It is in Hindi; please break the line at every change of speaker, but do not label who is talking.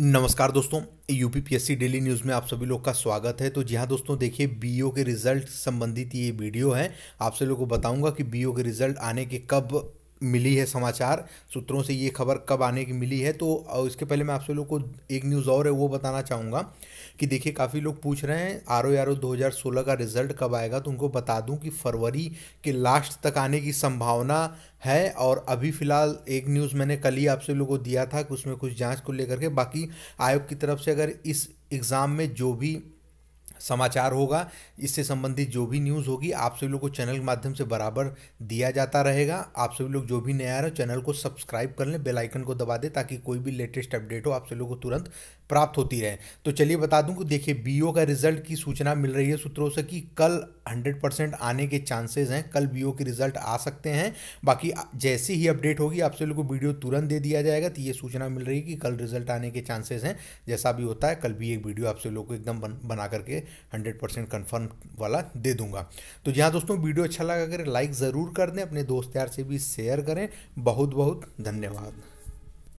नमस्कार दोस्तों यूपीपीएससी डेली न्यूज़ में आप सभी लोग का स्वागत है तो जी हाँ दोस्तों देखिए बीओ e के रिज़ल्ट संबंधित ये वीडियो है आप सभी लोग को बताऊंगा कि बीओ e के रिज़ल्ट आने के कब मिली है समाचार सूत्रों से ये खबर कब आने की मिली है तो इसके पहले मैं आप सब लोग को एक न्यूज़ और है वो बताना चाहूँगा कि देखिए काफ़ी लोग पूछ रहे हैं आर ओ आर ओ दो हज़ार सोलह का रिजल्ट कब आएगा तो उनको बता दूं कि फरवरी के लास्ट तक आने की संभावना है और अभी फ़िलहाल एक न्यूज़ मैंने कल ही आप सब लोग को दिया था कि उसमें कुछ जाँच को लेकर के बाकी आयोग की तरफ से अगर इस एग्ज़ाम में जो भी समाचार होगा इससे संबंधित जो भी न्यूज़ होगी आप सभी लोग को चैनल के माध्यम से बराबर दिया जाता रहेगा आप सभी लोग जो भी नया आ रहे हो चैनल को सब्सक्राइब कर लें बेलाइकन आइकन को दबा दें ताकि कोई भी लेटेस्ट अपडेट हो आप सभी लोग को तुरंत प्राप्त होती रहे तो चलिए बता दूं कि देखिए बी का रिजल्ट की सूचना मिल रही है सूत्रों से कि कल 100% आने के चांसेस हैं कल बी के रिजल्ट आ सकते हैं बाकी जैसी ही अपडेट होगी आप सभी लोग को वीडियो तुरंत दे दिया जाएगा तो ये सूचना मिल रही है कि कल रिजल्ट आने के चांसेस हैं जैसा भी होता है कल भी एक वीडियो आप सभी लोग को एकदम बन, बना करके हंड्रेड परसेंट कन्फर्म वाला दे दूंगा तो यहाँ दोस्तों वीडियो अच्छा लगा अगर लाइक ज़रूर कर दें अपने दोस्त यार से भी शेयर करें बहुत बहुत धन्यवाद